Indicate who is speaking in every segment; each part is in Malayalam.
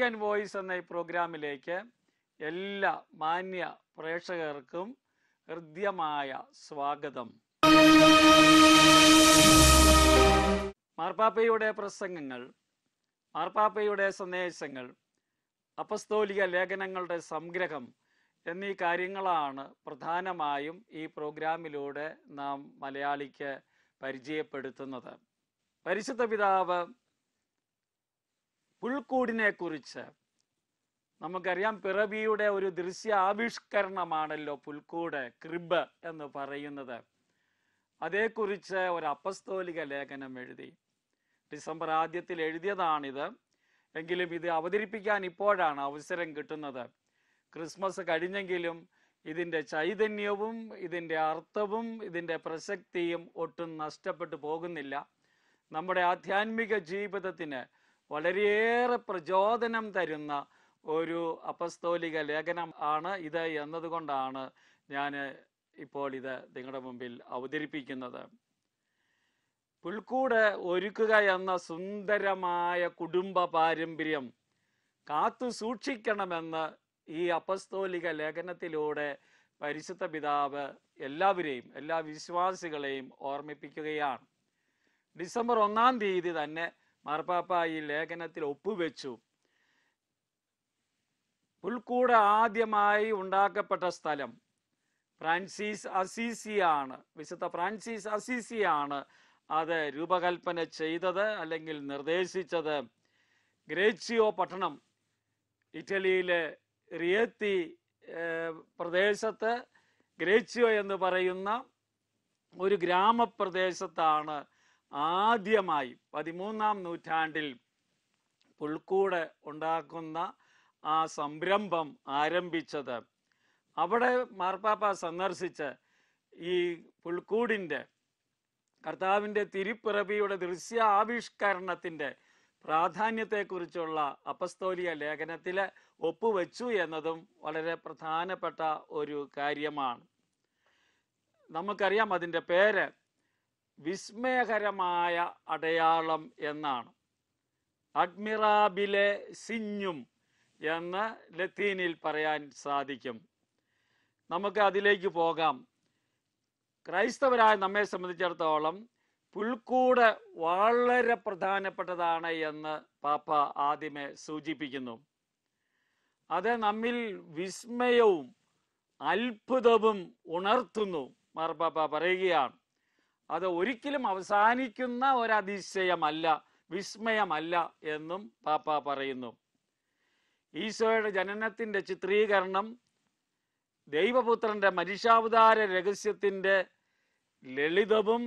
Speaker 1: ഇന്ത്യൻ വോയിസ് എന്ന ഈ പ്രോഗ്രാമിലേക്ക് എല്ലാ മാന്യ പ്രേക്ഷകർക്കും ഹൃദ്യമായ സ്വാഗതം മാർപ്പാപ്പയുടെ പ്രസംഗങ്ങൾ മാർപ്പാപ്പയുടെ സന്ദേശങ്ങൾ അപസ്തോലിക ലേഖനങ്ങളുടെ സംഗ്രഹം എന്നീ കാര്യങ്ങളാണ് പ്രധാനമായും ഈ പ്രോഗ്രാമിലൂടെ നാം മലയാളിക്ക് പരിചയപ്പെടുത്തുന്നത് പരിശുദ്ധ പിതാവ് പുൽക്കൂടിനെ കുറിച്ച് നമുക്കറിയാം പിറവിയുടെ ഒരു ദൃശ്യ ആവിഷ്കരണമാണല്ലോ പുൽക്കൂട് ക്രിബ് എന്ന് പറയുന്നത് അതേക്കുറിച്ച് ഒരു അപ്പസ്തോലിക ലേഖനം എഴുതി ഡിസംബർ ആദ്യത്തിൽ എഴുതിയതാണിത് എങ്കിലും ഇത് അവതരിപ്പിക്കാൻ ഇപ്പോഴാണ് അവസരം കിട്ടുന്നത് ക്രിസ്മസ് കഴിഞ്ഞെങ്കിലും ഇതിൻ്റെ ചൈതന്യവും ഇതിൻ്റെ അർത്ഥവും ഇതിൻ്റെ പ്രസക്തിയും ഒട്ടും നഷ്ടപ്പെട്ടു പോകുന്നില്ല നമ്മുടെ ആധ്യാത്മിക ജീവിതത്തിന് വളരെയേറെ പ്രചോദനം തരുന്ന ഒരു അപസ്തോലിക ലേഖനം ആണ് ഇത് എന്നതുകൊണ്ടാണ് ഞാൻ ഇപ്പോൾ ഇത് നിങ്ങളുടെ മുമ്പിൽ അവതരിപ്പിക്കുന്നത് പുൽക്കൂട് ഒരുക്കുക എന്ന സുന്ദരമായ കുടുംബ പാരമ്പര്യം കാത്തു സൂക്ഷിക്കണമെന്ന് ഈ അപസ്തോലിക ലേഖനത്തിലൂടെ പരിശുദ്ധ പിതാവ് എല്ലാവരെയും എല്ലാ വിശ്വാസികളെയും ഓർമ്മിപ്പിക്കുകയാണ് ഡിസംബർ ഒന്നാം തീയതി തന്നെ മാർപ്പാപ്പ ഈ ലേഖനത്തിൽ ഒപ്പുവെച്ചു പുൽക്കൂട് ആദ്യമായി ഉണ്ടാക്കപ്പെട്ട സ്ഥലം ഫ്രാൻസിസ് അസീസിയാണ് വിശുദ്ധ ഫ്രാൻസിസ് അസീസിയാണ് അത് രൂപകൽപ്പന ചെയ്തത് അല്ലെങ്കിൽ നിർദ്ദേശിച്ചത് ഗ്രേച്ചിയോ പട്ടണം ഇറ്റലിയിലെ റിയത്തി പ്രദേശത്ത് ഗ്രേച്ചിയോ എന്ന് പറയുന്ന ഒരു ഗ്രാമപ്രദേശത്താണ് ആദ്യമായി പതിമൂന്നാം നൂറ്റാണ്ടിൽ പുൽക്കൂട് ഉണ്ടാക്കുന്ന ആ സംരംഭം ആരംഭിച്ചത് അവിടെ മാർപ്പാപ്പ സന്ദർശിച്ച് ഈ പുൽക്കൂടിൻ്റെ കർത്താവിൻ്റെ തിരുപ്പിറവിയുടെ ദൃശ്യ ആവിഷ്കരണത്തിൻ്റെ പ്രാധാന്യത്തെക്കുറിച്ചുള്ള അപസ്തോലിയ ലേഖനത്തിൽ ഒപ്പുവെച്ചു എന്നതും വളരെ പ്രധാനപ്പെട്ട ഒരു കാര്യമാണ് നമുക്കറിയാം അതിൻ്റെ പേര് വിസ്മയകരമായ അടയാളം എന്നാണ് അഡ്മിറാബിലെ സിഞ്ഞും എന്ന് ലത്തീനിൽ പറയാൻ സാധിക്കും നമുക്ക് അതിലേക്ക് പോകാം ക്രൈസ്തവരായ നമ്മെ സംബന്ധിച്ചിടത്തോളം പുൽക്കൂട് വളരെ പ്രധാനപ്പെട്ടതാണ് എന്ന് പാപ്പ ആദ്യമേ സൂചിപ്പിക്കുന്നു അത് നമ്മിൽ വിസ്മയവും അത്ഭുതവും ഉണർത്തുന്നു മാർപ്പാപ്പ പറയുകയാണ് അത് ഒരിക്കലും അവസാനിക്കുന്ന ഒരതിശയമല്ല വിസ്മയമല്ല എന്നും പാപ്പ പറയുന്നു ഈശോയുടെ ജനനത്തിൻ്റെ ചിത്രീകരണം ദൈവപുത്രൻ്റെ മനുഷ്യാവതാര രഹസ്യത്തിൻ്റെ ലളിതവും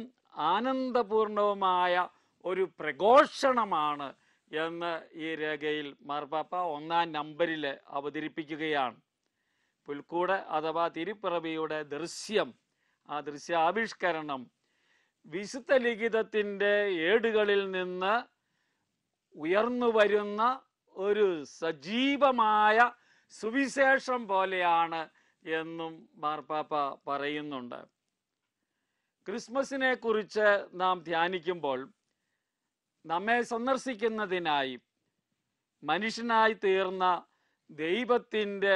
Speaker 1: ആനന്ദപൂർണവുമായ ഒരു പ്രഘോഷണമാണ് എന്ന് ഈ രേഖയിൽ മാർപ്പാപ്പ ഒന്നാം നമ്പറിൽ അവതരിപ്പിക്കുകയാണ് പുൽക്കൂട് അഥവാ തിരുപ്പിറവിയുടെ ദൃശ്യം ആ ദൃശ്യാവിഷ്കരണം വിശുദ്ധ ലിഖിതത്തിൻ്റെ ഏടുകളിൽ നിന്ന് ഉയർന്നു വരുന്ന ഒരു സജീവമായ സുവിശേഷം പോലെയാണ് എന്നും മാർപ്പാപ്പ പറയുന്നുണ്ട് ക്രിസ്മസിനെ കുറിച്ച് നാം ധ്യാനിക്കുമ്പോൾ നമ്മെ സന്ദർശിക്കുന്നതിനായി മനുഷ്യനായി തീർന്ന ദൈവത്തിൻ്റെ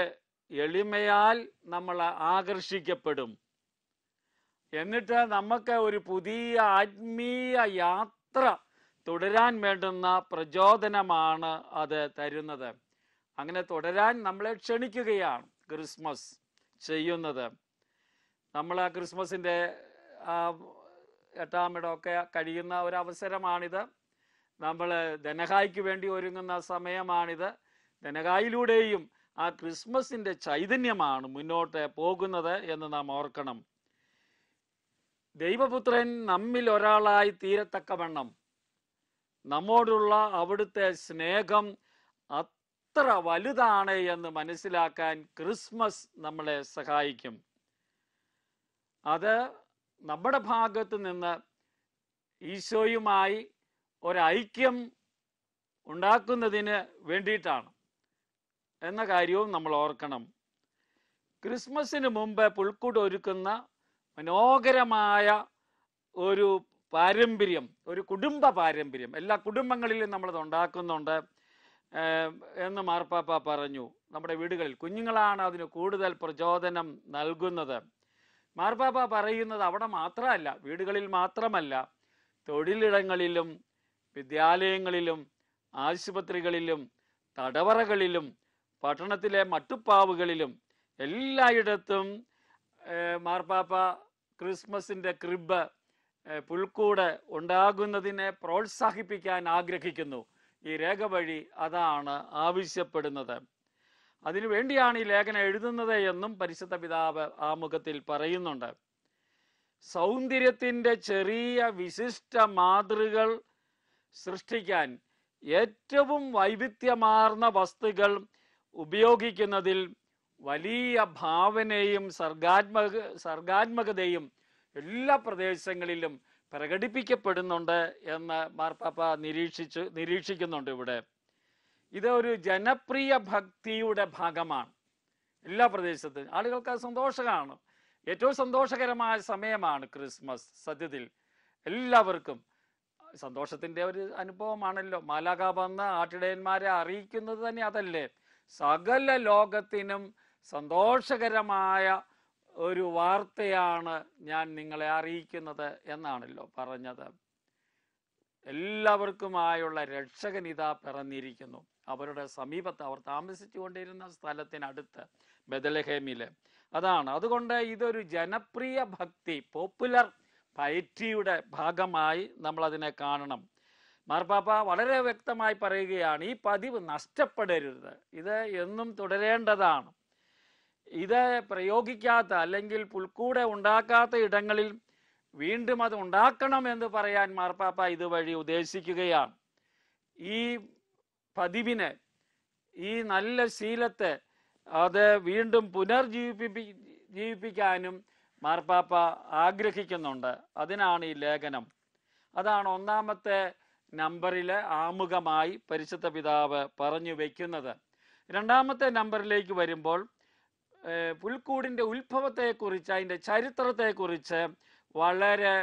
Speaker 1: എളിമയാൽ നമ്മൾ ആകർഷിക്കപ്പെടും എന്നിട്ട് നമുക്ക് ഒരു പുതിയ ആത്മീയ യാത്ര തുടരാൻ വേണ്ടുന്ന പ്രചോദനമാണ് അത് തരുന്നത് അങ്ങനെ തുടരാൻ നമ്മളെ ക്ഷണിക്കുകയാണ് ക്രിസ്മസ് ചെയ്യുന്നത് നമ്മൾ ആ ക്രിസ്മസിൻ്റെ എട്ടാമിടമൊക്കെ കഴിയുന്ന ഒരു അവസരമാണിത് നമ്മൾ ധനഹായിക്ക് വേണ്ടി ഒരുങ്ങുന്ന സമയമാണിത് ധനഹായിലൂടെയും ആ ക്രിസ്മസിൻ്റെ ചൈതന്യമാണ് മുന്നോട്ട് പോകുന്നത് എന്ന് നാം ഓർക്കണം ദൈവപുത്രൻ നമ്മിൽ ഒരാളായി തീരത്തക്കവണ്ണം നമ്മോടുള്ള അവിടുത്തെ സ്നേഹം അത്ര വലുതാണ് എന്ന് മനസ്സിലാക്കാൻ ക്രിസ്മസ് നമ്മളെ സഹായിക്കും അത് നമ്മുടെ ഭാഗത്ത് നിന്ന് ഈശോയുമായി ഒരൈക്യം ഉണ്ടാക്കുന്നതിന് വേണ്ടിയിട്ടാണ് എന്ന കാര്യവും നമ്മൾ ഓർക്കണം ക്രിസ്മസിന് മുമ്പ് പുൽക്കൂട് ഒരുക്കുന്ന മനോഹരമായ ഒരു പാരമ്പര്യം ഒരു കുടുംബ പാരമ്പര്യം എല്ലാ കുടുംബങ്ങളിലും നമ്മളത് ഉണ്ടാക്കുന്നുണ്ട് എന്ന് മാർപ്പാപ്പ പറഞ്ഞു നമ്മുടെ വീടുകളിൽ കുഞ്ഞുങ്ങളാണ് അതിന് കൂടുതൽ പ്രചോദനം നൽകുന്നത് മാർപ്പാപ്പ പറയുന്നത് അവിടെ മാത്രമല്ല വീടുകളിൽ മാത്രമല്ല തൊഴിലിടങ്ങളിലും വിദ്യാലയങ്ങളിലും ആശുപത്രികളിലും തടവറകളിലും പട്ടണത്തിലെ മട്ടുപ്പാവുകളിലും എല്ലായിടത്തും മാർപ്പാപ്പ ക്രിസ്മസിൻ്റെ ക്രിബ് പുൽക്കൂട് ഉണ്ടാകുന്നതിനെ പ്രോത്സാഹിപ്പിക്കാൻ ആഗ്രഹിക്കുന്നു ഈ രേഖ വഴി അതാണ് ആവശ്യപ്പെടുന്നത് അതിനുവേണ്ടിയാണ് ഈ ലേഖനം എഴുതുന്നത് എന്നും പരിശുദ്ധ പിതാവ് ആമുഖത്തിൽ പറയുന്നുണ്ട് സൗന്ദര്യത്തിൻ്റെ ചെറിയ വിശിഷ്ട മാതൃകൾ സൃഷ്ടിക്കാൻ ഏറ്റവും വൈവിധ്യമാർന്ന വസ്തുക്കൾ ഉപയോഗിക്കുന്നതിൽ വലിയ ഭാവനയും സർഗാത്മക സർഗാത്മകതയും എല്ലാ പ്രദേശങ്ങളിലും പ്രകടിപ്പിക്കപ്പെടുന്നുണ്ട് എന്ന് മാർപ്പാപ്പ നിരീക്ഷിച്ചു നിരീക്ഷിക്കുന്നുണ്ട് ഇവിടെ ഇത് ഒരു ജനപ്രിയ ഭക്തിയുടെ ഭാഗമാണ് എല്ലാ പ്രദേശത്തും ആളുകൾക്ക് അത് സന്തോഷമാണ് ഏറ്റവും സന്തോഷകരമായ സമയമാണ് ക്രിസ്മസ് സത്യത്തിൽ എല്ലാവർക്കും സന്തോഷത്തിൻ്റെ ഒരു അനുഭവമാണല്ലോ മാലാക വന്ന് ആട്ടിടയന്മാരെ അറിയിക്കുന്നത് തന്നെ അതല്ലേ സകല ലോകത്തിനും സന്തോഷകരമായ ഒരു വാർത്തയാണ് ഞാൻ നിങ്ങളെ അറിയിക്കുന്നത് എന്നാണല്ലോ പറഞ്ഞത് എല്ലാവർക്കുമായുള്ള രക്ഷകൻ ഇതാ പിറന്നിരിക്കുന്നു അവരുടെ സമീപത്ത് അവർ കൊണ്ടിരുന്ന സ്ഥലത്തിനടുത്ത് ബദലഹേമിൽ അതാണ് അതുകൊണ്ട് ഇതൊരു ജനപ്രിയ ഭക്തി പോപ്പുലർ പൈറ്റിയുടെ ഭാഗമായി നമ്മളതിനെ കാണണം മാർപ്പാപ്പ വളരെ വ്യക്തമായി പറയുകയാണ് ഈ പതിവ് നഷ്ടപ്പെടരുത് ഇത് എന്നും തുടരേണ്ടതാണ് ഇത് പ്രയോഗിക്കാത്ത അല്ലെങ്കിൽ പുൽക്കൂടെ ഉണ്ടാക്കാത്ത ഇടങ്ങളിൽ വീണ്ടും അത് ഉണ്ടാക്കണം എന്ന് പറയാൻ മാർപ്പാപ്പ ഇതുവഴി ഉദ്ദേശിക്കുകയാണ് ഈ പതിവിനെ ഈ നല്ല ശീലത്തെ അത് വീണ്ടും പുനർജീവിപ്പി ജീവിപ്പിക്കാനും മാർപ്പാപ്പ ആഗ്രഹിക്കുന്നുണ്ട് അതിനാണ് ഈ ലേഖനം അതാണ് ഒന്നാമത്തെ നമ്പറിലെ ആമുഖമായി പരിശുദ്ധ പിതാവ് പറഞ്ഞു വയ്ക്കുന്നത് രണ്ടാമത്തെ നമ്പറിലേക്ക് വരുമ്പോൾ പുൽക്കൂടിൻ്റെ ഉത്ഭവത്തെക്കുറിച്ച് അതിൻ്റെ ചരിത്രത്തെക്കുറിച്ച് വളരെ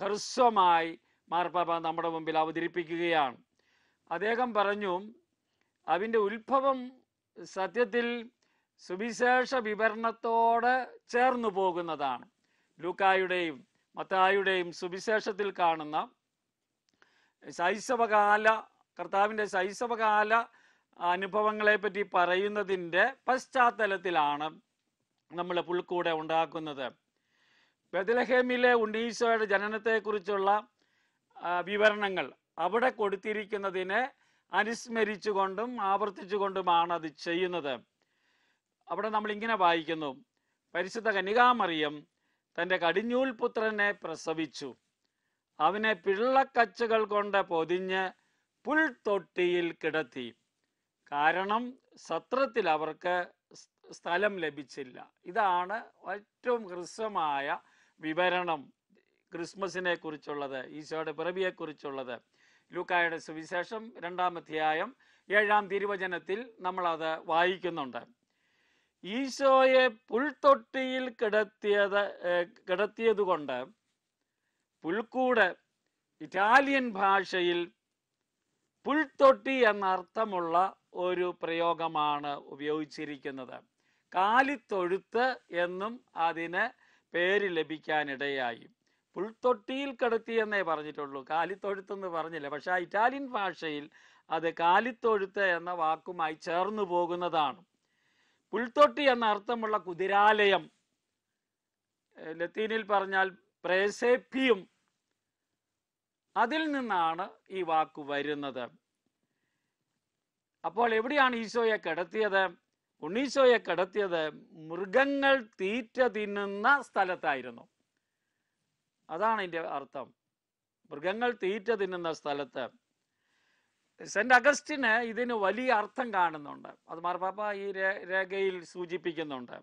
Speaker 1: ഹ്രസ്വമായി മാർപ്പാപ്പ നമ്മുടെ മുമ്പിൽ അവതരിപ്പിക്കുകയാണ് അദ്ദേഹം പറഞ്ഞു അതിൻ്റെ ഉത്ഭവം സത്യത്തിൽ സുവിശേഷ വിവരണത്തോട് ചേർന്നു പോകുന്നതാണ് ലൂക്കായുടെയും മത്തായുടെയും സുവിശേഷത്തിൽ കാണുന്ന ശൈശവകാല കർത്താവിൻ്റെ ശൈശവകാല അനുഭവങ്ങളെ പറ്റി പറയുന്നതിൻ്റെ പശ്ചാത്തലത്തിലാണ് നമ്മൾ പുൽക്കൂടെ ഉണ്ടാക്കുന്നത് ബദലഹേമിലെ ഉണ്ണീശോയുടെ ജനനത്തെക്കുറിച്ചുള്ള വിവരണങ്ങൾ അവിടെ കൊടുത്തിരിക്കുന്നതിനെ അനുസ്മരിച്ചുകൊണ്ടും ആവർത്തിച്ചുകൊണ്ടുമാണ് അത് ചെയ്യുന്നത് അവിടെ നമ്മൾ ഇങ്ങനെ വായിക്കുന്നു പരിശുദ്ധ കനികാമറിയം തൻ്റെ കടിഞ്ഞൂൽ പുത്രനെ പ്രസവിച്ചു അവനെ പിള്ളക്കച്ചുകൾ കൊണ്ട് പൊതിഞ്ഞ് പുൽത്തൊട്ടിയിൽ കിടത്തി കാരണം സത്രത്തിൽ അവർക്ക് സ്ഥലം ലഭിച്ചില്ല ഇതാണ് ഏറ്റവും ഹൃസ്വമായ വിവരണം ക്രിസ്മസിനെ കുറിച്ചുള്ളത് ഈശോയുടെ പിറവിയെക്കുറിച്ചുള്ളത് ലൂക്കായുടെ സുവിശേഷം രണ്ടാം അധ്യായം ഏഴാം തിരുവചനത്തിൽ നമ്മളത് വായിക്കുന്നുണ്ട് ഈശോയെ പുൽത്തൊട്ടിയിൽ കിടത്തിയത് കിടത്തിയതുകൊണ്ട് പുൽക്കൂട് ഇറ്റാലിയൻ ഭാഷയിൽ പുൽത്തൊട്ടി എന്നർത്ഥമുള്ള ഒരു പ്രയോഗമാണ് ഉപയോഗിച്ചിരിക്കുന്നത് കാലിത്തൊഴുത്ത് എന്നും അതിന് പേര് ലഭിക്കാനിടയായി പുൽത്തൊട്ടിയിൽ കടത്തി എന്നേ പറഞ്ഞിട്ടുള്ളൂ കാലിത്തൊഴുത്ത് എന്ന് പറഞ്ഞില്ല പക്ഷെ ഇറ്റാലിയൻ ഭാഷയിൽ അത് കാലിത്തൊഴുത്ത് എന്ന വാക്കുമായി ചേർന്നു പോകുന്നതാണ് പുൽത്തൊട്ടി എന്ന അർത്ഥമുള്ള കുതിരാലയം ലത്തീനിൽ പറഞ്ഞാൽ പ്രേസേപ്പിയും അതിൽ നിന്നാണ് ഈ വാക്ക് വരുന്നത് അപ്പോൾ എവിടെയാണ് ഈശോയെ കിടത്തിയത് ഉണ്ണീശോയെ കിടത്തിയത് മൃഗങ്ങൾ തീറ്റ തിന്നുന്ന സ്ഥലത്തായിരുന്നു അതാണ് എൻ്റെ അർത്ഥം മൃഗങ്ങൾ തീറ്റ തിന്നുന്ന സ്ഥലത്ത് സെന്റ് അഗസ്റ്റിന് ഇതിന് വലിയ അർത്ഥം കാണുന്നുണ്ട് അത് മാർപ്പാപ്പ ഈ രേഖയിൽ സൂചിപ്പിക്കുന്നുണ്ട്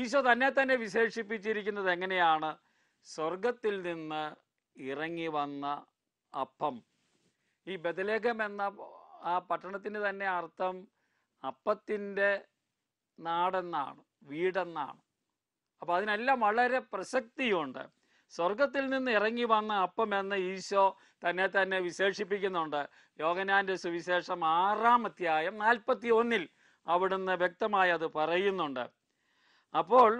Speaker 1: ഈശോ തന്നെ തന്നെ വിശേഷിപ്പിച്ചിരിക്കുന്നത് എങ്ങനെയാണ് സ്വർഗത്തിൽ നിന്ന് ഇറങ്ങി വന്ന അപ്പം ഈ ബദലേഖം എന്ന ആ പട്ടണത്തിന് തന്നെ അർത്ഥം അപ്പത്തിൻ്റെ നാടെന്നാണ് വീടെന്നാണ് അപ്പോൾ അതിനെല്ലാം വളരെ പ്രസക്തിയുണ്ട് സ്വർഗത്തിൽ നിന്ന് ഇറങ്ങി വന്ന അപ്പം എന്ന ഈശോ തന്നെ തന്നെ വിശേഷിപ്പിക്കുന്നുണ്ട് യോഗനാന്റെ സുവിശേഷം ആറാം അധ്യായം നാൽപ്പത്തി ഒന്നിൽ അവിടുന്ന് വ്യക്തമായി അത് പറയുന്നുണ്ട് അപ്പോൾ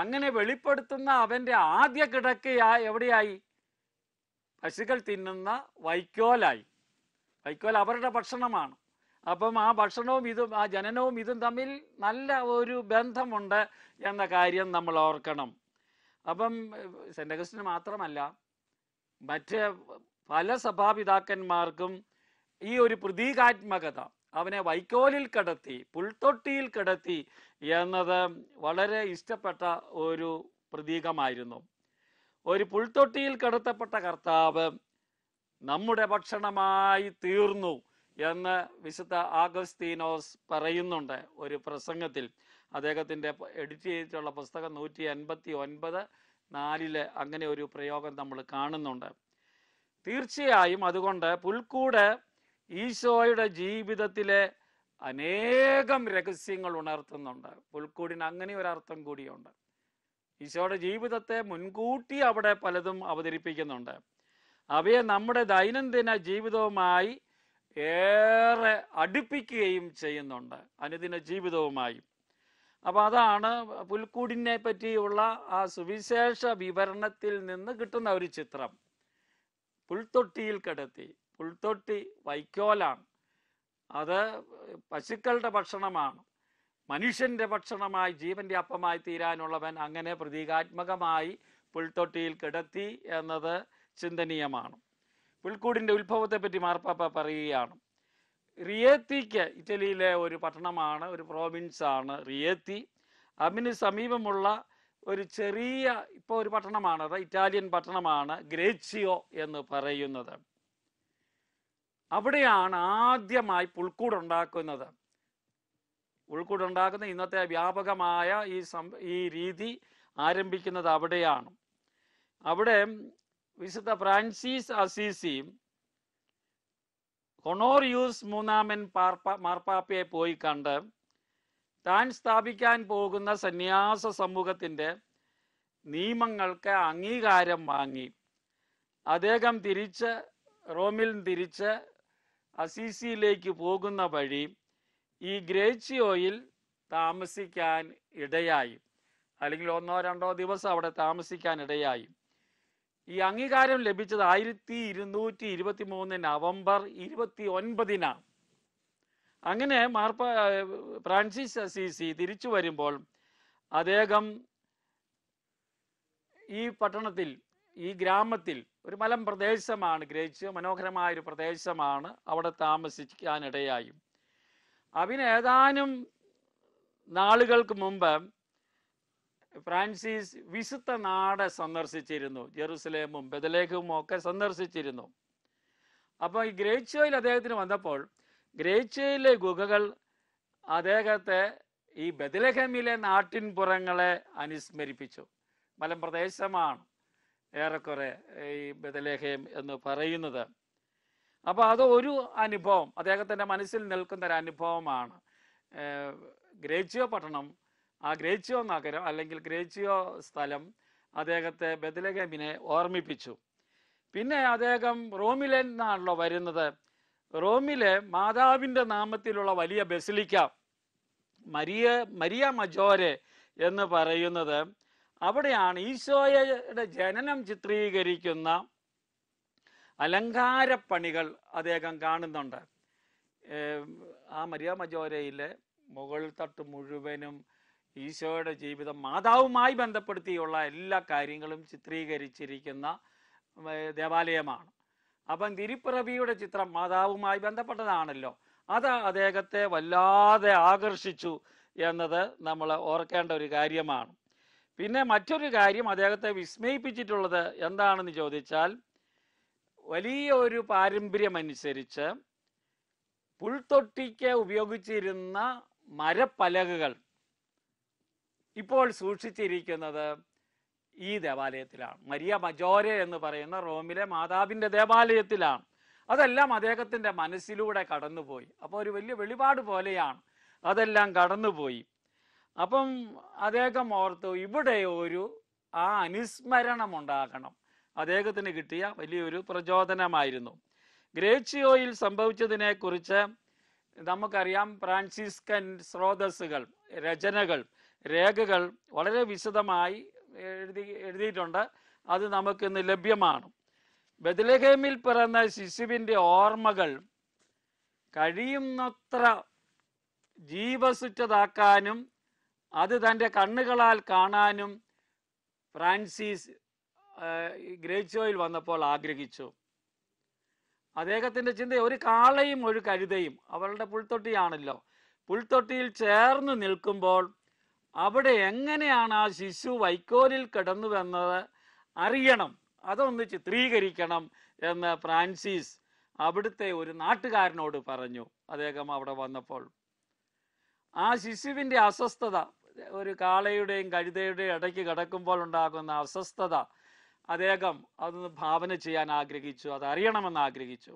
Speaker 1: അങ്ങനെ വെളിപ്പെടുത്തുന്ന അവൻ്റെ ആദ്യ കിടക്കയായി എവിടെയായി പശുക്കൾ തിന്നുന്ന വൈക്കോലായി വൈക്കോൽ അവരുടെ ഭക്ഷണമാണ് അപ്പം ആ ഭക്ഷണവും ഇതും ആ ജനനവും ഇതും തമ്മിൽ നല്ല ഒരു ബന്ധമുണ്ട് എന്ന കാര്യം നമ്മൾ ഓർക്കണം അപ്പം സെൻ്റ് അഗസ്റ്റിന് മാത്രമല്ല മറ്റ് പല സഭാപിതാക്കന്മാർക്കും ഈ ഒരു പ്രതീകാത്മകത അവനെ വൈക്കോലിൽ കിടത്തി പുൽത്തൊട്ടിയിൽ കിടത്തി എന്നത് വളരെ ഇഷ്ടപ്പെട്ട ഒരു പ്രതീകമായിരുന്നു ഒരു പുൽത്തൊട്ടിയിൽ കിടത്തപ്പെട്ട കർത്താവ് നമ്മുടെ ഭക്ഷണമായി തീർന്നു എന്ന് വിശുദ്ധ ആഗസ്തീനോസ് പറയുന്നുണ്ട് ഒരു പ്രസംഗത്തിൽ അദ്ദേഹത്തിൻ്റെ എഡിറ്റ് ചെയ്തിട്ടുള്ള പുസ്തകം നൂറ്റി അൻപത്തി ഒൻപത് നാലില് അങ്ങനെ ഒരു പ്രയോഗം നമ്മൾ കാണുന്നുണ്ട് തീർച്ചയായും അതുകൊണ്ട് പുൽക്കൂട് ഈശോയുടെ ജീവിതത്തിലെ അനേകം രഹസ്യങ്ങൾ ഉണർത്തുന്നുണ്ട് പുൽക്കൂടിന് അങ്ങനെ ഒരു അർത്ഥം കൂടിയുണ്ട് ഈശോയുടെ ജീവിതത്തെ മുൻകൂട്ടി അവിടെ പലതും അവതരിപ്പിക്കുന്നുണ്ട് അവയെ നമ്മുടെ ദൈനംദിന ജീവിതവുമായി ഏറെ അടുപ്പിക്കുകയും ചെയ്യുന്നുണ്ട് അനുദിന ജീവിതവുമായി അപ്പോൾ അതാണ് പുൽക്കൂടിനെ പറ്റിയുള്ള ആ സുവിശേഷ വിവരണത്തിൽ നിന്ന് കിട്ടുന്ന ഒരു ചിത്രം പുൽത്തൊട്ടിയിൽ കിടത്തി പുൽത്തൊട്ടി വൈക്കോലാണ് അത് പശുക്കളുടെ ഭക്ഷണമാണ് മനുഷ്യൻ്റെ ഭക്ഷണമായി ജീവൻ്റെ അപ്പമായി തീരാനുള്ളവൻ അങ്ങനെ പ്രതീകാത്മകമായി പുൽത്തൊട്ടിയിൽ കിടത്തി എന്നത് ചിന്തനീയമാണ് പുൽക്കൂടിൻ്റെ ഉത്ഭവത്തെപ്പറ്റി മാർപ്പാപ്പ പറയുകയാണ് റിയത്തിക്ക് ഇറ്റലിയിലെ ഒരു പട്ടണമാണ് ഒരു പ്രോവിൻസ് ആണ് റിയത്തി അതിന് സമീപമുള്ള ഒരു ചെറിയ ഇപ്പോൾ ഒരു പട്ടണമാണ് അത് ഇറ്റാലിയൻ പട്ടണമാണ് ഗ്രേച്ചിയോ എന്ന് പറയുന്നത് അവിടെയാണ് ആദ്യമായി പുൽക്കൂടുണ്ടാക്കുന്നത് ഉൾക്കൂടുണ്ടാക്കുന്ന ഇന്നത്തെ വ്യാപകമായ ഈ സം ഈ രീതി ആരംഭിക്കുന്നത് അവിടെയാണ് അവിടെ വിശുദ്ധ ഫ്രാൻസിസ് അസീസി ഹൊണോറിയൂസ് മൂന്നാമൻ പാർപ്പ മാർപ്പാപ്പയെ പോയി കണ്ട് താൻ സ്ഥാപിക്കാൻ പോകുന്ന സന്യാസ സമൂഹത്തിൻ്റെ നിയമങ്ങൾക്ക് അംഗീകാരം വാങ്ങി അദ്ദേഹം തിരിച്ച് റോമിൽ തിരിച്ച് അസീസിയിലേക്ക് പോകുന്ന വഴി ഈ ഗ്രേച്ചിയോയിൽ താമസിക്കാൻ ഇടയായി അല്ലെങ്കിൽ ഒന്നോ രണ്ടോ ദിവസം അവിടെ താമസിക്കാൻ ഇടയായി ഈ അംഗീകാരം ലഭിച്ചത് ആയിരത്തി ഇരുന്നൂറ്റി ഇരുപത്തി മൂന്ന് നവംബർ ഇരുപത്തി ഒൻപതിനാണ് അങ്ങനെ മാർപ്പ ഫ്രാൻസിസ് അസീസി തിരിച്ചു വരുമ്പോൾ അദ്ദേഹം ഈ പട്ടണത്തിൽ ഈ ഗ്രാമത്തിൽ ഒരു മലം പ്രദേശമാണ് ഗ്രഹിച്ച് മനോഹരമായ ഒരു പ്രദേശമാണ് അവിടെ താമസിക്കാനിടയായി അതിന് ഏതാനും നാളുകൾക്ക് മുമ്പ് ഫ്രാൻസിസ് വിശുദ്ധ നാട് സന്ദർശിച്ചിരുന്നു ജെറുസലേമും ബദലേഖവും ഒക്കെ സന്ദർശിച്ചിരുന്നു അപ്പോൾ ഈ ഗ്രേച്ചോയിൽ അദ്ദേഹത്തിന് വന്നപ്പോൾ ഗ്രേച്ചോയിലെ ഗുഹകൾ അദ്ദേഹത്തെ ഈ ബദലഹമിലെ നാട്ടിൻപുറങ്ങളെ അനുസ്മരിപ്പിച്ചു മലമ്പ്രദേശമാണ് ഏറെക്കുറെ ഈ ബദലേഹം എന്ന് പറയുന്നത് അപ്പോൾ അത് ഒരു അനുഭവം അദ്ദേഹത്തിൻ്റെ മനസ്സിൽ നിൽക്കുന്ന ഒരു അനുഭവമാണ് ഗ്രേച്ചിയോ പട്ടണം ആ ഗ്രേച്ചിയോ നഗരം അല്ലെങ്കിൽ ഗ്രേച്ചിയോ സ്ഥലം അദ്ദേഹത്തെ ബദലഗമിനെ ഓർമ്മിപ്പിച്ചു പിന്നെ അദ്ദേഹം റോമിലെ നിന്നാണല്ലോ വരുന്നത് റോമിലെ മാതാവിൻ്റെ നാമത്തിലുള്ള വലിയ ബസിലിക്ക മരിയ മരിയ മജോരെ എന്ന് പറയുന്നത് അവിടെയാണ് ഈശോയുടെ ജനനം ചിത്രീകരിക്കുന്ന അലങ്കാരപ്പണികൾ അദ്ദേഹം കാണുന്നുണ്ട് ആ മരിയ മജോരയിലെ മുകൾ തട്ട് മുഴുവനും ഈശോയുടെ ജീവിതം മാതാവുമായി ബന്ധപ്പെടുത്തിയുള്ള എല്ലാ കാര്യങ്ങളും ചിത്രീകരിച്ചിരിക്കുന്ന ദേവാലയമാണ് അപ്പം തിരുപ്പിറവിയുടെ ചിത്രം മാതാവുമായി ബന്ധപ്പെട്ടതാണല്ലോ അത് അദ്ദേഹത്തെ വല്ലാതെ ആകർഷിച്ചു എന്നത് നമ്മൾ ഓർക്കേണ്ട ഒരു കാര്യമാണ് പിന്നെ മറ്റൊരു കാര്യം അദ്ദേഹത്തെ വിസ്മയിപ്പിച്ചിട്ടുള്ളത് എന്താണെന്ന് ചോദിച്ചാൽ വലിയ ഒരു പാരമ്പര്യമനുസരിച്ച് പുൽത്തൊട്ടിക്ക് ഉപയോഗിച്ചിരുന്ന മരപ്പലകുകൾ ഇപ്പോൾ സൂക്ഷിച്ചിരിക്കുന്നത് ഈ ദേവാലയത്തിലാണ് മരിയ മജോരെ എന്ന് പറയുന്ന റോമിലെ മാതാവിൻ്റെ ദേവാലയത്തിലാണ് അതെല്ലാം അദ്ദേഹത്തിൻ്റെ മനസ്സിലൂടെ കടന്നുപോയി അപ്പോൾ ഒരു വലിയ വെളിപാട് പോലെയാണ് അതെല്ലാം കടന്നുപോയി അപ്പം അദ്ദേഹം ഓർത്തു ഇവിടെ ഒരു ആ അനുസ്മരണം ഉണ്ടാകണം അദ്ദേഹത്തിന് കിട്ടിയ വലിയൊരു പ്രചോദനമായിരുന്നു ഗ്രേച്ചിയോയിൽ സംഭവിച്ചതിനെക്കുറിച്ച് നമുക്കറിയാം ഫ്രാൻസിസ്കൻ സ്രോതസ്സുകൾ രചനകൾ രേഖകൾ വളരെ വിശദമായി എഴുതി എഴുതിയിട്ടുണ്ട് അത് നമുക്കിന്ന് ലഭ്യമാണ് ബദലഹേമിൽ പിറന്ന ശിശുവിൻ്റെ ഓർമ്മകൾ കഴിയുന്നത്ര ജീവസുറ്റതാക്കാനും അത് തൻ്റെ കണ്ണുകളാൽ കാണാനും ഫ്രാൻസിസ് ഗ്രേച്ചോയിൽ വന്നപ്പോൾ ആഗ്രഹിച്ചു അദ്ദേഹത്തിൻ്റെ ചിന്ത ഒരു കാളയും ഒരു കഴുതയും അവളുടെ പുൽത്തൊട്ടിയാണല്ലോ പുൽത്തൊട്ടിയിൽ ചേർന്ന് നിൽക്കുമ്പോൾ അവിടെ എങ്ങനെയാണ് ആ ശിശു വൈക്കോലിൽ കിടന്നുവെന്നത് അറിയണം അതൊന്ന് ചിത്രീകരിക്കണം എന്ന് ഫ്രാൻസിസ് അവിടുത്തെ ഒരു നാട്ടുകാരനോട് പറഞ്ഞു അദ്ദേഹം അവിടെ വന്നപ്പോൾ ആ ശിശുവിൻ്റെ അസ്വസ്ഥത ഒരു കാളയുടെയും കഴുതയുടെയും ഇടയ്ക്ക് കിടക്കുമ്പോൾ ഉണ്ടാകുന്ന അസ്വസ്ഥത അദ്ദേഹം അതൊന്ന് ഭാവന ചെയ്യാൻ ആഗ്രഹിച്ചു അത് അറിയണമെന്ന് ആഗ്രഹിച്ചു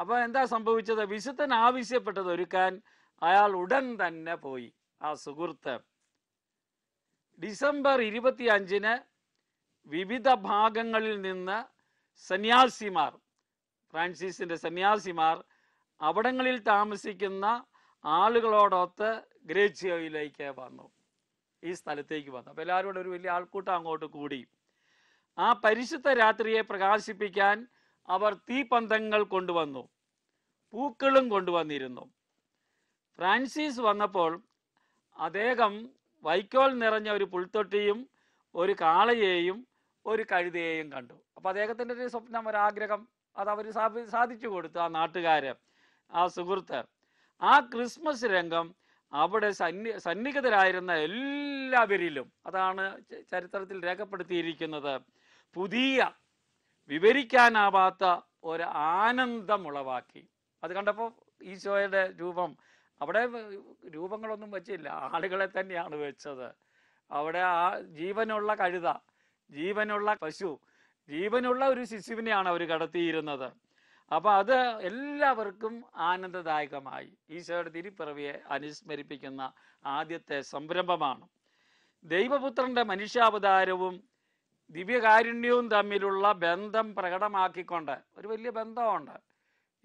Speaker 1: അപ്പോൾ എന്താ സംഭവിച്ചത് വിശുദ്ധൻ ആവശ്യപ്പെട്ടത് ഒരുക്കാൻ അയാൾ ഉടൻ തന്നെ പോയി ആ സുഹൃത്ത് ഡിസംബർ ഇരുപത്തി അഞ്ചിന് വിവിധ ഭാഗങ്ങളിൽ നിന്ന് സന്യാസിമാർ ഫ്രാൻസിസിൻ്റെ സന്യാസിമാർ അവിടങ്ങളിൽ താമസിക്കുന്ന ആളുകളോടൊത്ത് ഗ്രേച്ചിയോയിലേക്ക് വന്നു ഈ സ്ഥലത്തേക്ക് വന്നു അപ്പോൾ എല്ലാവരും ഒരു വലിയ ആൾക്കൂട്ടം അങ്ങോട്ട് കൂടി ആ പരിശുദ്ധ രാത്രിയെ പ്രകാശിപ്പിക്കാൻ അവർ തീപന്തങ്ങൾ കൊണ്ടുവന്നു പൂക്കളും കൊണ്ടുവന്നിരുന്നു ഫ്രാൻസിസ് വന്നപ്പോൾ അദ്ദേഹം വൈക്കോൽ നിറഞ്ഞ ഒരു പുൽത്തൊട്ടിയും ഒരു കാളയെയും ഒരു കഴുതയെയും കണ്ടു അപ്പോൾ അദ്ദേഹത്തിൻ്റെ ഒരു സ്വപ്നം ഒരാഗ്രഹം അത് അവർ സാധിച്ചു കൊടുത്തു ആ നാട്ടുകാര് ആ സുഹൃത്ത് ആ ക്രിസ്മസ് രംഗം അവിടെ സന്നി സന്നിഹിതരായിരുന്ന എല്ലാവരിലും അതാണ് ചരിത്രത്തിൽ രേഖപ്പെടുത്തിയിരിക്കുന്നത് പുതിയ വിവരിക്കാനാവാത്ത ഒരു ആനന്ദം ഉളവാക്കി അത് കണ്ടപ്പോൾ ഈശോയുടെ രൂപം അവിടെ രൂപങ്ങളൊന്നും വെച്ചില്ല ആളുകളെ തന്നെയാണ് വെച്ചത് അവിടെ ആ ജീവനുള്ള കഴുത ജീവനുള്ള പശു ജീവനുള്ള ഒരു ശിശുവിനെയാണ് അവർ കടത്തിയിരുന്നത് അപ്പോൾ അത് എല്ലാവർക്കും ആനന്ദദായകമായി ഈശോയുടെ തിരിപ്പിറവിയെ അനുസ്മരിപ്പിക്കുന്ന ആദ്യത്തെ സംരംഭമാണ് ദൈവപുത്രന്റെ മനുഷ്യാവതാരവും ദിവ്യകാരുണ്യവും തമ്മിലുള്ള ബന്ധം പ്രകടമാക്കിക്കൊണ്ട് ഒരു വലിയ ബന്ധമുണ്ട്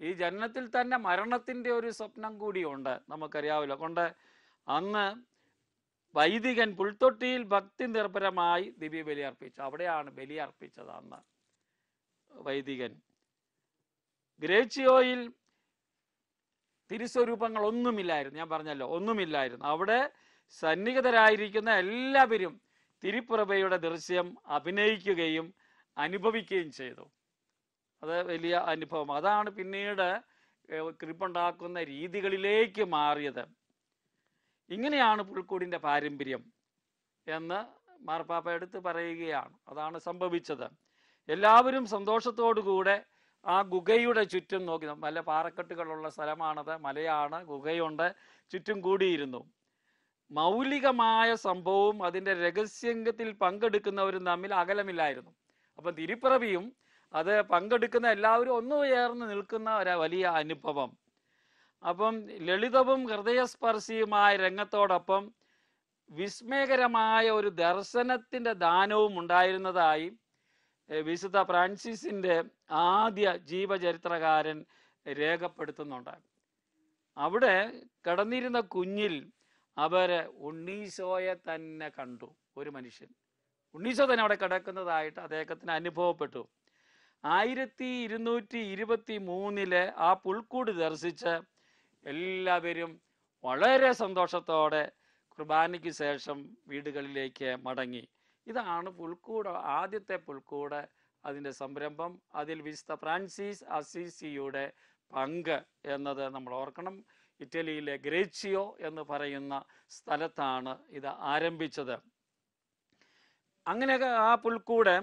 Speaker 1: ഈ ജനനത്തിൽ തന്നെ മരണത്തിൻ്റെ ഒരു സ്വപ്നം കൂടിയുണ്ട് നമുക്കറിയാവില്ല കൊണ്ട് അന്ന് വൈദികൻ പുൽത്തൊട്ടിയിൽ ഭക്തി നിർഭരമായി ദിവ്യ ബലി അർപ്പിച്ചു അവിടെയാണ് ബലി അർപ്പിച്ചത് അന്ന് വൈദികൻ ഗ്രേച്ചിയോയിൽ തിരുസ്വരൂപങ്ങൾ ഒന്നുമില്ലായിരുന്നു ഞാൻ പറഞ്ഞല്ലോ ഒന്നുമില്ലായിരുന്നു അവിടെ സന്നിഹിതരായിരിക്കുന്ന എല്ലാവരും തിരുപ്പിറവയുടെ ദൃശ്യം അഭിനയിക്കുകയും അനുഭവിക്കുകയും ചെയ്തു അത് വലിയ അനുഭവം അതാണ് പിന്നീട് കൃപ്പുണ്ടാക്കുന്ന രീതികളിലേക്ക് മാറിയത് ഇങ്ങനെയാണ് പുൽക്കൂടിൻ്റെ പാരമ്പര്യം എന്ന് മാർപ്പാപ്പ എടുത്ത് പറയുകയാണ് അതാണ് സംഭവിച്ചത് എല്ലാവരും സന്തോഷത്തോടുകൂടെ ആ ഗുഹയുടെ ചുറ്റും നോക്കി നല്ല പാറക്കെട്ടുകളുള്ള സ്ഥലമാണത് മലയാണ് ഗുഹയുണ്ട് ചുറ്റും കൂടിയിരുന്നു മൗലികമായ സംഭവവും അതിൻ്റെ രഹസ്യത്തിൽ പങ്കെടുക്കുന്നവരും തമ്മിൽ അകലമില്ലായിരുന്നു അപ്പം തിരുപ്പിറവിയും അത് പങ്കെടുക്കുന്ന എല്ലാവരും ഒന്നു ചേർന്ന് നിൽക്കുന്ന ഒരു വലിയ അനുഭവം അപ്പം ലളിതവും ഹൃദയസ്പർശിയുമായ രംഗത്തോടൊപ്പം വിസ്മയകരമായ ഒരു ദർശനത്തിൻ്റെ ദാനവും ഉണ്ടായിരുന്നതായി വിശുദ്ധ ഫ്രാൻസിസിൻ്റെ ആദ്യ ജീവചരിത്രകാരൻ രേഖപ്പെടുത്തുന്നുണ്ട് അവിടെ കിടന്നിരുന്ന കുഞ്ഞിൽ അവര് ഉണ്ണീശോയെ തന്നെ കണ്ടു ഒരു മനുഷ്യൻ ഉണ്ണീശോ തന്നെ അവിടെ കിടക്കുന്നതായിട്ട് അദ്ദേഹത്തിന് അനുഭവപ്പെട്ടു ആയിരത്തി ഇരുന്നൂറ്റി ഇരുപത്തി മൂന്നിലെ ആ പുൽക്കൂട് ദർശിച്ച് എല്ലാവരും വളരെ സന്തോഷത്തോടെ കുർബാനയ്ക്ക് ശേഷം വീടുകളിലേക്ക് മടങ്ങി ഇതാണ് പുൽക്കൂട് ആദ്യത്തെ പുൽക്കൂട് അതിൻ്റെ സംരംഭം അതിൽ വിശുദ്ധ ഫ്രാൻസിസ് അസീസിയുടെ പങ്ക് എന്നത് നമ്മൾ ഓർക്കണം ഇറ്റലിയിലെ ഗ്രേച്ചിയോ എന്ന് പറയുന്ന സ്ഥലത്താണ് ഇത് ആരംഭിച്ചത് അങ്ങനെ ആ പുൽക്കൂടെ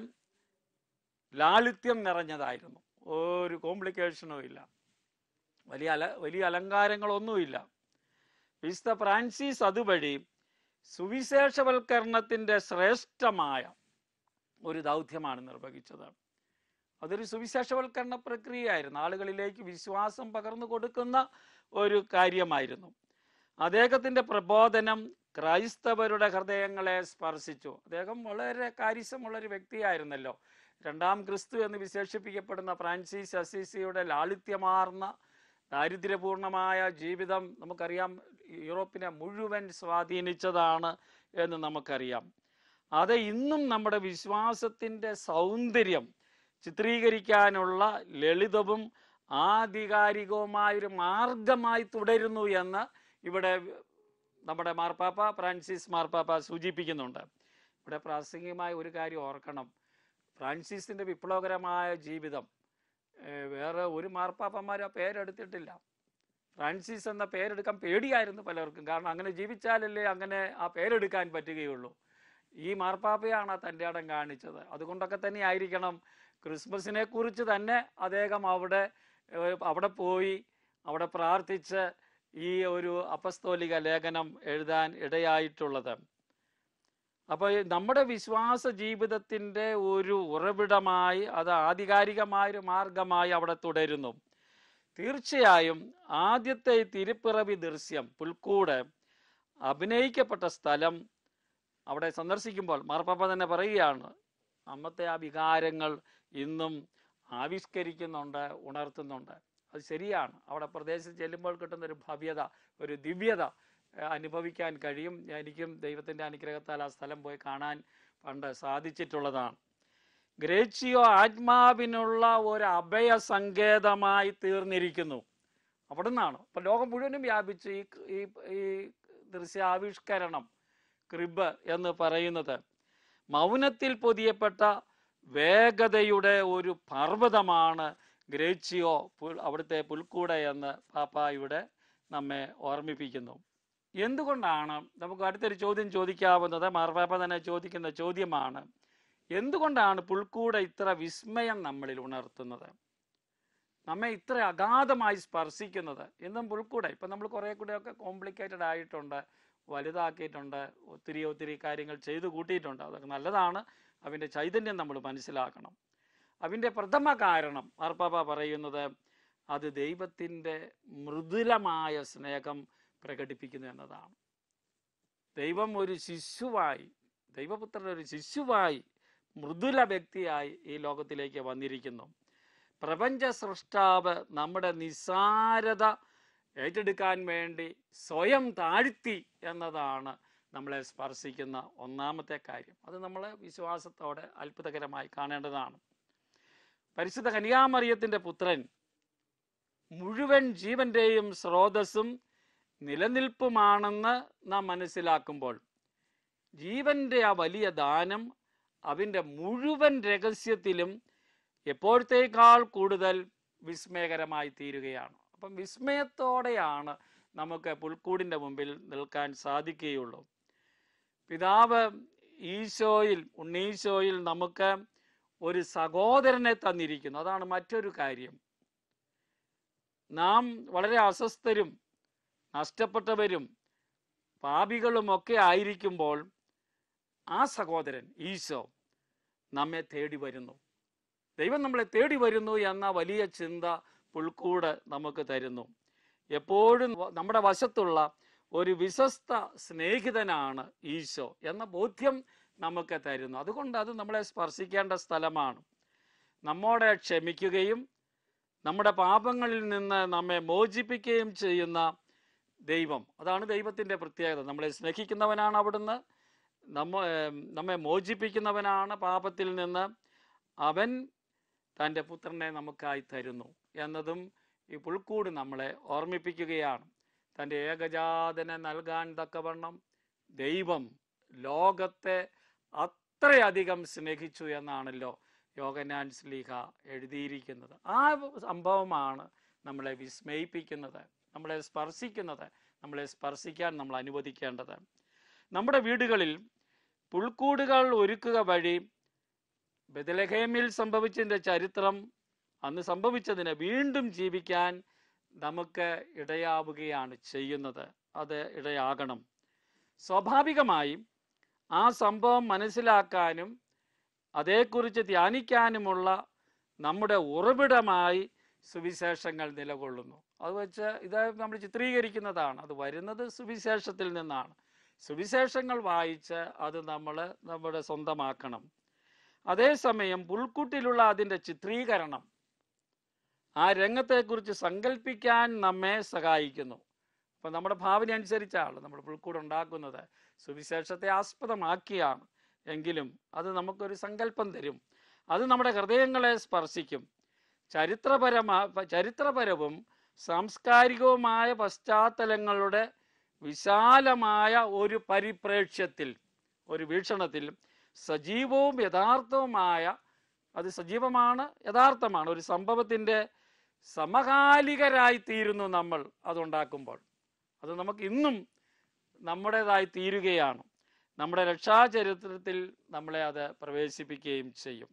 Speaker 1: ലാളിത്യം നിറഞ്ഞതായിരുന്നു ഒരു കോംപ്ലിക്കേഷനും ഇല്ല വലിയ അല വലിയ അലങ്കാരങ്ങളൊന്നുമില്ല വിശുദ്ധ ഫ്രാൻസിസ് അതുവഴി സുവിശേഷവൽക്കരണത്തിൻ്റെ ശ്രേഷ്ഠമായ ഒരു ദൗത്യമാണ് നിർവഹിച്ചത് അതൊരു സുവിശേഷവൽക്കരണ പ്രക്രിയയായിരുന്നു ആളുകളിലേക്ക് വിശ്വാസം പകർന്നു കൊടുക്കുന്ന ഒരു കാര്യമായിരുന്നു അദ്ദേഹത്തിൻ്റെ പ്രബോധനം ക്രൈസ്തവരുടെ ഹൃദയങ്ങളെ സ്പർശിച്ചു അദ്ദേഹം വളരെ കാര്യസമുള്ളൊരു വ്യക്തിയായിരുന്നല്ലോ രണ്ടാം ക്രിസ്തു എന്ന് വിശേഷിപ്പിക്കപ്പെടുന്ന ഫ്രാൻസിസ് അസീസിയുടെ ലാളിത്യമാർന്ന ദാരിദ്ര്യപൂർണമായ ജീവിതം നമുക്കറിയാം യൂറോപ്പിനെ മുഴുവൻ സ്വാധീനിച്ചതാണ് എന്ന് നമുക്കറിയാം അത് ഇന്നും നമ്മുടെ വിശ്വാസത്തിൻ്റെ സൗന്ദര്യം ചിത്രീകരിക്കാനുള്ള ലളിതവും ആധികാരികവുമായൊരു മാർഗമായി തുടരുന്നു എന്ന് ഇവിടെ നമ്മുടെ മാർപ്പാപ്പ ഫ്രാൻസിസ് മാർപ്പാപ്പ സൂചിപ്പിക്കുന്നുണ്ട് ഇവിടെ പ്രാസംഗികമായ ഒരു കാര്യം ഓർക്കണം ഫ്രാൻസിസിൻ്റെ വിപ്ലവകരമായ ജീവിതം വേറെ ഒരു മാർപ്പാപ്പന്മാരും ആ പേരെടുത്തിട്ടില്ല ഫ്രാൻസിസ് എന്ന പേരെടുക്കാൻ പേടിയായിരുന്നു പലർക്കും കാരണം അങ്ങനെ ജീവിച്ചാലല്ലേ അങ്ങനെ ആ പേരെടുക്കാൻ പറ്റുകയുള്ളൂ ഈ മാർപ്പാപ്പയാണ് തൻ്റെ അടം കാണിച്ചത് അതുകൊണ്ടൊക്കെ തന്നെ ആയിരിക്കണം ക്രിസ്മസിനെ കുറിച്ച് തന്നെ അദ്ദേഹം അവിടെ അവിടെ പോയി അവിടെ പ്രാർത്ഥിച്ച് ഈ ഒരു അപസ്തോലിക ലേഖനം എഴുതാൻ ഇടയായിട്ടുള്ളത് അപ്പോൾ നമ്മുടെ വിശ്വാസ ജീവിതത്തിന്റെ ഒരു ഉറവിടമായി അത് ആധികാരികമായ ഒരു മാർഗമായി അവിടെ തുടരുന്നു തീർച്ചയായും ആദ്യത്തെ തിരുപ്പിറവി ദൃശ്യം പുൽക്കൂട് അഭിനയിക്കപ്പെട്ട സ്ഥലം അവിടെ സന്ദർശിക്കുമ്പോൾ മാർപ്പാപ്പ തന്നെ പറയുകയാണ് അന്നത്തെ ആ വികാരങ്ങൾ ഇന്നും ആവിഷ്കരിക്കുന്നുണ്ട് ഉണർത്തുന്നുണ്ട് അത് ശരിയാണ് അവിടെ പ്രദേശത്ത് ചെല്ലുമ്പോൾ കിട്ടുന്ന ഒരു ഭവ്യത ഒരു ദിവ്യത അനുഭവിക്കാൻ കഴിയും എനിക്കും ദൈവത്തിൻ്റെ അനുഗ്രഹത്താൽ ആ സ്ഥലം പോയി കാണാൻ പണ്ട് സാധിച്ചിട്ടുള്ളതാണ് ഗ്രേച്ചിയോ ആത്മാവിനുള്ള ഒരു അഭയ സങ്കേതമായി തീർന്നിരിക്കുന്നു അവിടെ നിന്നാണ് അപ്പം ലോകം മുഴുവനും വ്യാപിച്ച് ഈ ഈ ആവിഷ്കരണം ക്രിബ് എന്ന് പറയുന്നത് മൗനത്തിൽ പൊതിയപ്പെട്ട വേഗതയുടെ ഒരു പർവ്വതമാണ് ഗ്രേച്ചിയോ പുൽ അവിടുത്തെ പുൽക്കൂട എന്ന് പാപ്പ ഇവിടെ നമ്മെ ഓർമ്മിപ്പിക്കുന്നു എന്തുകൊണ്ടാണ് നമുക്ക് അടുത്തൊരു ചോദ്യം ചോദിക്കാവുന്നത് മാർപ്പാപ്പ തന്നെ ചോദിക്കുന്ന ചോദ്യമാണ് എന്തുകൊണ്ടാണ് പുൽക്കൂടെ ഇത്ര വിസ്മയം നമ്മളിൽ ഉണർത്തുന്നത് നമ്മെ ഇത്ര അഗാധമായി സ്പർശിക്കുന്നത് എന്നും പുൽക്കൂടെ ഇപ്പം നമ്മൾ കുറേ കൂടെയൊക്കെ കോംപ്ലിക്കേറ്റഡ് ആയിട്ടുണ്ട് വലുതാക്കിയിട്ടുണ്ട് ഒത്തിരി ഒത്തിരി കാര്യങ്ങൾ ചെയ്തു കൂട്ടിയിട്ടുണ്ട് അതൊക്കെ നല്ലതാണ് അവൻ്റെ ചൈതന്യം നമ്മൾ മനസ്സിലാക്കണം അവൻ്റെ പ്രഥമ കാരണം മാർപ്പാപ്പ പറയുന്നത് അത് ദൈവത്തിൻ്റെ മൃദുലമായ സ്നേഹം പ്രകടിപ്പിക്കുന്നു എന്നതാണ് ദൈവം ഒരു ശിശുവായി ദൈവപുത്രൻ ഒരു ശിശുവായി മൃദുല വ്യക്തിയായി ഈ ലോകത്തിലേക്ക് വന്നിരിക്കുന്നു പ്രപഞ്ച സൃഷ്ടാവ് നമ്മുടെ നിസാരത ഏറ്റെടുക്കാൻ വേണ്ടി സ്വയം താഴ്ത്തി എന്നതാണ് നമ്മളെ സ്പർശിക്കുന്ന ഒന്നാമത്തെ കാര്യം അത് നമ്മൾ വിശ്വാസത്തോടെ അത്ഭുതകരമായി കാണേണ്ടതാണ് പരിശുദ്ധ കനികാമറിയത്തിൻ്റെ പുത്രൻ മുഴുവൻ ജീവന്റെയും സ്രോതസ്സും നിലനിൽപ്പുമാണെന്ന് നാം മനസ്സിലാക്കുമ്പോൾ ജീവൻ്റെ ആ വലിയ ദാനം അതിൻ്റെ മുഴുവൻ രഹസ്യത്തിലും എപ്പോഴത്തേക്കാൾ കൂടുതൽ വിസ്മയകരമായി തീരുകയാണ് അപ്പം വിസ്മയത്തോടെയാണ് നമുക്ക് പുൽക്കൂടിൻ്റെ മുമ്പിൽ നിൽക്കാൻ സാധിക്കുകയുള്ളൂ പിതാവ് ഈശോയിൽ ഉണ്ണീശോയിൽ നമുക്ക് ഒരു സഹോദരനെ തന്നിരിക്കുന്നു അതാണ് മറ്റൊരു കാര്യം നാം വളരെ അസ്വസ്ഥരും നഷ്ടപ്പെട്ടവരും പാപികളുമൊക്കെ ആയിരിക്കുമ്പോൾ ആ സഹോദരൻ ഈശോ നമ്മെ തേടി വരുന്നു ദൈവം നമ്മളെ തേടി വരുന്നു എന്ന വലിയ ചിന്ത പുൽക്കൂട് നമുക്ക് തരുന്നു എപ്പോഴും നമ്മുടെ വശത്തുള്ള ഒരു വിശ്വസ്ത സ്നേഹിതനാണ് ഈശോ എന്ന ബോധ്യം നമുക്ക് തരുന്നു അതുകൊണ്ട് അത് നമ്മളെ സ്പർശിക്കേണ്ട സ്ഥലമാണ് നമ്മോടെ ക്ഷമിക്കുകയും നമ്മുടെ പാപങ്ങളിൽ നിന്ന് നമ്മെ മോചിപ്പിക്കുകയും ചെയ്യുന്ന ദൈവം അതാണ് ദൈവത്തിൻ്റെ പ്രത്യേകത നമ്മളെ സ്നേഹിക്കുന്നവനാണ് അവിടുന്ന് നമ്മ നമ്മെ മോചിപ്പിക്കുന്നവനാണ് പാപത്തിൽ നിന്ന് അവൻ തൻ്റെ പുത്രനെ നമുക്കായി തരുന്നു എന്നതും ഈ പുൽക്കൂട് നമ്മളെ ഓർമ്മിപ്പിക്കുകയാണ് തൻ്റെ ഏകജാതനെ നൽകാൻ തക്കവണ്ണം ദൈവം ലോകത്തെ അത്രയധികം സ്നേഹിച്ചു എന്നാണല്ലോ യോഗനാൻ സ്ലീഹ എഴുതിയിരിക്കുന്നത് ആ സംഭവമാണ് നമ്മളെ വിസ്മയിപ്പിക്കുന്നത് നമ്മളെ സ്പർശിക്കുന്നത് നമ്മളെ സ്പർശിക്കാൻ നമ്മൾ അനുവദിക്കേണ്ടത് നമ്മുടെ വീടുകളിൽ പുൽക്കൂടുകൾ ഒരുക്കുക വഴി ബദലഹേമിൽ സംഭവിച്ചതിൻ്റെ ചരിത്രം അന്ന് സംഭവിച്ചതിനെ വീണ്ടും ജീവിക്കാൻ നമുക്ക് ഇടയാവുകയാണ് ചെയ്യുന്നത് അത് ഇടയാകണം സ്വാഭാവികമായും ആ സംഭവം മനസ്സിലാക്കാനും അതേക്കുറിച്ച് ധ്യാനിക്കാനുമുള്ള നമ്മുടെ ഉറവിടമായി സുവിശേഷങ്ങൾ നിലകൊള്ളുന്നു അത് വെച്ച് ഇത് നമ്മൾ ചിത്രീകരിക്കുന്നതാണ് അത് വരുന്നത് സുവിശേഷത്തിൽ നിന്നാണ് സുവിശേഷങ്ങൾ വായിച്ച് അത് നമ്മൾ നമ്മുടെ സ്വന്തമാക്കണം അതേസമയം പുൽക്കുട്ടിലുള്ള അതിൻ്റെ ചിത്രീകരണം ആ രംഗത്തെക്കുറിച്ച് സങ്കല്പിക്കാൻ നമ്മെ സഹായിക്കുന്നു അപ്പം നമ്മുടെ ഭാവന അനുസരിച്ചാണ് നമ്മൾ പുൽക്കൂട് ഉണ്ടാക്കുന്നത് സുവിശേഷത്തെ ആസ്പദമാക്കിയാണ് എങ്കിലും അത് നമുക്കൊരു സങ്കല്പം തരും അത് നമ്മുടെ ഹൃദയങ്ങളെ സ്പർശിക്കും ചരിത്രപരമാ ചരിത്രപരവും സാംസ്കാരികവുമായ പശ്ചാത്തലങ്ങളുടെ വിശാലമായ ഒരു പരിപ്രേക്ഷ്യത്തിൽ ഒരു വീക്ഷണത്തിൽ സജീവവും യഥാർത്ഥവുമായ അത് സജീവമാണ് യഥാർത്ഥമാണ് ഒരു സംഭവത്തിൻ്റെ സമകാലികരായി തീരുന്നു നമ്മൾ അതുണ്ടാക്കുമ്പോൾ അത് നമുക്ക് ഇന്നും നമ്മുടേതായി തീരുകയാണ് നമ്മുടെ രക്ഷാചരിത്രത്തിൽ നമ്മളെ അത് പ്രവേശിപ്പിക്കുകയും ചെയ്യും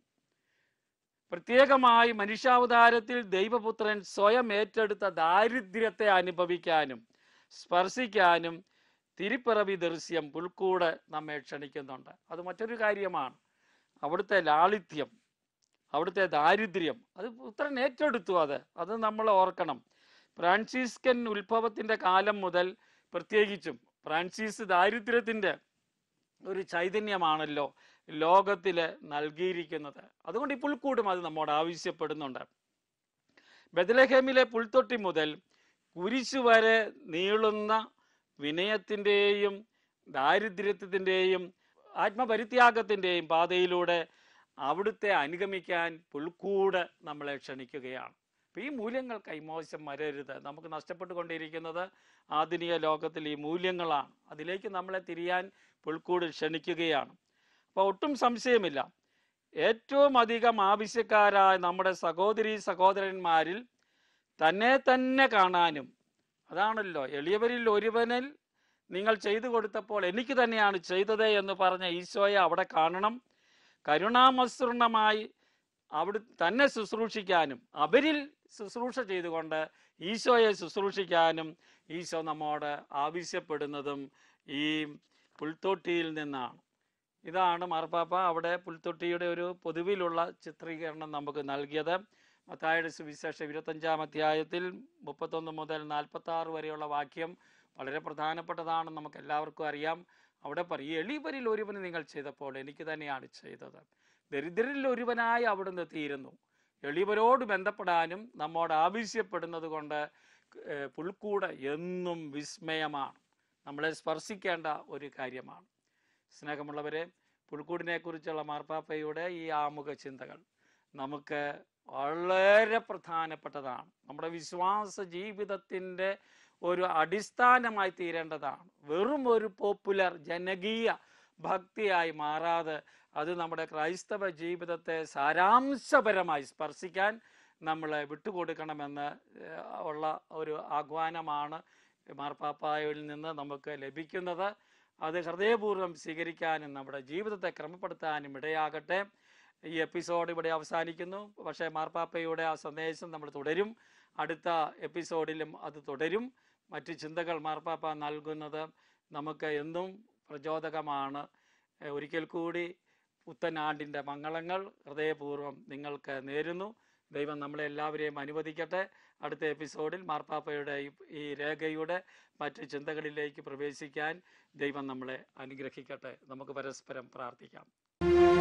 Speaker 1: പ്രത്യേകമായി മനുഷ്യാവതാരത്തിൽ ദൈവപുത്രൻ സ്വയം ഏറ്റെടുത്ത ദാരിദ്ര്യത്തെ അനുഭവിക്കാനും സ്പർശിക്കാനും തിരിപ്പിറവി ദൃശ്യം പുൽക്കൂടെ നമ്മെ ക്ഷണിക്കുന്നുണ്ട് അത് മറ്റൊരു കാര്യമാണ് അവിടുത്തെ ലാളിത്യം അവിടുത്തെ ദാരിദ്ര്യം അത് പുത്രൻ ഏറ്റെടുത്തു അത് അത് നമ്മൾ ഓർക്കണം ഫ്രാൻസിസ്കൻ ഉത്ഭവത്തിൻ്റെ കാലം മുതൽ പ്രത്യേകിച്ചും ഫ്രാൻസിസ് ദാരിദ്ര്യത്തിൻ്റെ ഒരു ചൈതന്യമാണല്ലോ ലോകത്തിൽ നൽകിയിരിക്കുന്നത് അതുകൊണ്ട് ഈ പുൽക്കൂടും അത് നമ്മോട് ആവശ്യപ്പെടുന്നുണ്ട് ബദലഹേമിലെ പുൽത്തൊട്ടി മുതൽ കുരിശു വരെ നീളുന്ന വിനയത്തിൻ്റെയും ദാരിദ്ര്യത്തിൻ്റെയും ആത്മപരിത്യാഗത്തിൻ്റെയും പാതയിലൂടെ അവിടുത്തെ അനുഗമിക്കാൻ പുൽക്കൂട് നമ്മളെ ക്ഷണിക്കുകയാണ് ഈ മൂല്യങ്ങൾ കൈമോശം വരരുത് നമുക്ക് നഷ്ടപ്പെട്ടുകൊണ്ടിരിക്കുന്നത് ആധുനിക ലോകത്തിൽ ഈ മൂല്യങ്ങളാണ് അതിലേക്ക് നമ്മളെ തിരിയാൻ പുൽക്കൂട് ക്ഷണിക്കുകയാണ് അപ്പോൾ ഒട്ടും സംശയമില്ല ഏറ്റവും അധികം ആവശ്യക്കാരായ നമ്മുടെ സഹോദരി സഹോദരന്മാരിൽ തന്നെ തന്നെ കാണാനും അതാണല്ലോ എളിയവരിൽ ഒരുവനിൽ നിങ്ങൾ ചെയ്തു കൊടുത്തപ്പോൾ എനിക്ക് തന്നെയാണ് ചെയ്തത് എന്ന് പറഞ്ഞ ഈശോയെ അവിടെ കാണണം കരുണാമസൃണമായി അവിടെ തന്നെ ശുശ്രൂഷിക്കാനും അവരിൽ ശുശ്രൂഷ ചെയ്തുകൊണ്ട് ഈശോയെ ശുശ്രൂഷിക്കാനും ഈശോ നമ്മോട് ആവശ്യപ്പെടുന്നതും ഈ പുൽത്തൊട്ടിയിൽ നിന്നാണ് ഇതാണ് മാർപ്പാപ്പ അവിടെ പുൽത്തൊട്ടിയുടെ ഒരു പൊതുവിലുള്ള ചിത്രീകരണം നമുക്ക് നൽകിയത് മത്തായുടെ സുവിശേഷം ഇരുപത്തഞ്ചാം അധ്യായത്തിൽ മുപ്പത്തൊന്ന് മുതൽ ആറ് വരെയുള്ള വാക്യം വളരെ പ്രധാനപ്പെട്ടതാണ് നമുക്ക് എല്ലാവർക്കും അറിയാം അവിടെ പറയും എളിവരിൽ ഒരുവന് നിങ്ങൾ ചെയ്തപ്പോൾ എനിക്ക് തന്നെയാണ് ചെയ്തത് ദരിദ്രരിൽ ഒരുവനായി അവിടുന്ന് തീരുന്നു എളിവരോട് ബന്ധപ്പെടാനും നമ്മോട് ആവശ്യപ്പെടുന്നത് കൊണ്ട് പുൽക്കൂട എന്നും വിസ്മയമാണ് നമ്മളെ സ്പർശിക്കേണ്ട ഒരു കാര്യമാണ് സ്നേഹമുള്ളവരെ പുൽക്കൂടിനെക്കുറിച്ചുള്ള മാർപ്പാപ്പയുടെ ഈ ആമുഖ ചിന്തകൾ നമുക്ക് വളരെ പ്രധാനപ്പെട്ടതാണ് നമ്മുടെ വിശ്വാസ ജീവിതത്തിൻ്റെ ഒരു അടിസ്ഥാനമായി തീരേണ്ടതാണ് വെറും ഒരു പോപ്പുലർ ജനകീയ ഭക്തിയായി മാറാതെ അത് നമ്മുടെ ക്രൈസ്തവ ജീവിതത്തെ സാരാംശപരമായി സ്പർശിക്കാൻ നമ്മളെ വിട്ടുകൊടുക്കണമെന്ന് ഉള്ള ഒരു ആഹ്വാനമാണ് മാർപ്പാപ്പായിൽ നിന്ന് നമുക്ക് ലഭിക്കുന്നത് അത് ഹൃദയപൂർവ്വം സ്വീകരിക്കാനും നമ്മുടെ ജീവിതത്തെ ക്രമപ്പെടുത്താനും ഇടയാകട്ടെ ഈ എപ്പിസോഡ് ഇവിടെ അവസാനിക്കുന്നു പക്ഷേ മാർപ്പാപ്പയുടെ ആ സന്ദേശം നമ്മൾ തുടരും അടുത്ത എപ്പിസോഡിലും അത് തുടരും മറ്റ് ചിന്തകൾ മാർപ്പാപ്പ നൽകുന്നത് നമുക്ക് എന്നും പ്രചോദകമാണ് ഒരിക്കൽ കൂടി പുത്തനാണ്ടിൻ്റെ മംഗളങ്ങൾ ഹൃദയപൂർവ്വം നിങ്ങൾക്ക് നേരുന്നു ദൈവം നമ്മളെ എല്ലാവരെയും അനുവദിക്കട്ടെ അടുത്ത എപ്പിസോഡിൽ മാർപ്പാപ്പയുടെ ഈ രേഖയുടെ മറ്റ് ചിന്തകളിലേക്ക് പ്രവേശിക്കാൻ ദൈവം നമ്മളെ അനുഗ്രഹിക്കട്ടെ നമുക്ക് പരസ്പരം പ്രാർത്ഥിക്കാം